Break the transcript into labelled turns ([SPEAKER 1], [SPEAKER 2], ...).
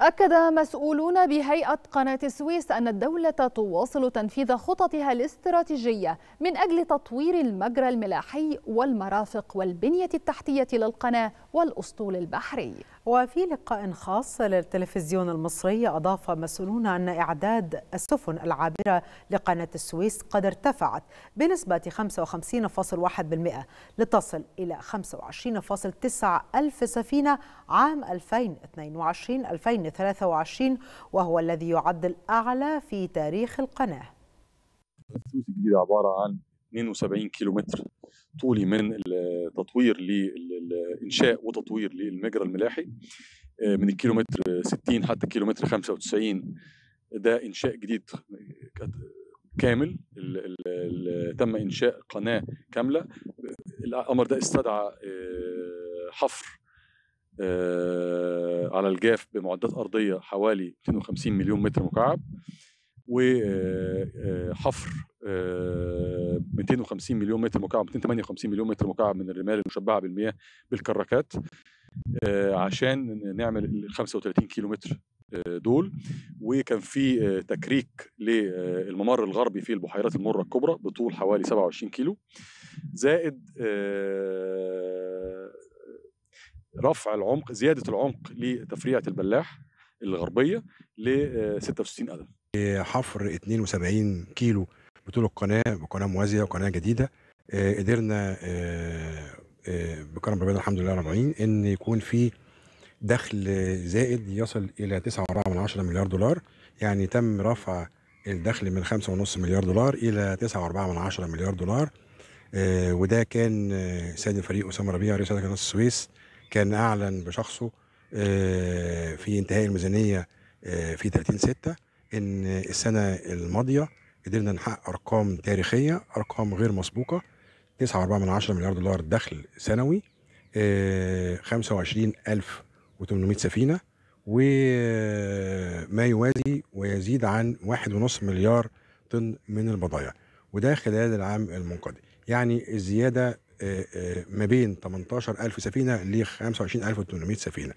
[SPEAKER 1] أكد مسؤولون بهيئة قناة السويس أن الدولة تواصل تنفيذ خططها الاستراتيجية من أجل تطوير المجرى الملاحي والمرافق والبنية التحتية للقناة والأسطول البحري وفي لقاء خاص للتلفزيون المصري أضاف مسؤولون أن إعداد السفن العابرة لقناة السويس قد ارتفعت بنسبة 55.1% لتصل إلى 25.9 ألف سفينة عام 2022-2023 وهو الذي يعد الأعلى في تاريخ القناة.
[SPEAKER 2] السويس الجديدة عبارة عن 72 كيلومتر طولي من التطوير للإنشاء وتطوير للمجرى الملاحي آه، من الكيلومتر 60 حتى الكيلومتر 95 ده إنشاء جديد كامل الـ الـ تم إنشاء قناة كاملة الأمر ده استدعى آه، حفر آه، على الجاف بمعدات أرضية حوالي 250 مليون متر مكعب وحفر 250 مليون متر مكعب 258 مليون متر مكعب من الرمال المشبعه بالمياه بالكراكات آه، عشان نعمل ال 35 كيلو متر دول وكان في آه، تكريك للممر آه، الغربي في البحيرات المره الكبرى بطول حوالي 27 كيلو زائد رفع العمق زياده العمق لتفريعه البلاح الغربيه ل 66 قدم
[SPEAKER 3] حفر 72 كيلو بطولة القناه قناه موازيه وقناه جديده آه، قدرنا آه، آه، بكرم ربنا الحمد لله رب العالمين ان يكون في دخل زائد يصل الى 9.4 مليار دولار يعني تم رفع الدخل من 5.5 مليار دولار الى 9.4 مليار دولار وده كان سيد الفريق اسامه ربيع رئيس قناه السويس كان اعلن بشخصه في انتهاء الميزانيه في 30 6 ان السنه الماضيه قدرنا نحقق ارقام تاريخيه ارقام غير مسبوقه 9.4 مليار دولار دخل سنوي 25800 آه، سفينه وما يوازي ويزيد عن 1.5 مليار طن من البضائع وده خلال العام المنقضي يعني الزياده آه، آه، ما بين 18000 سفينه ل 25800 سفينه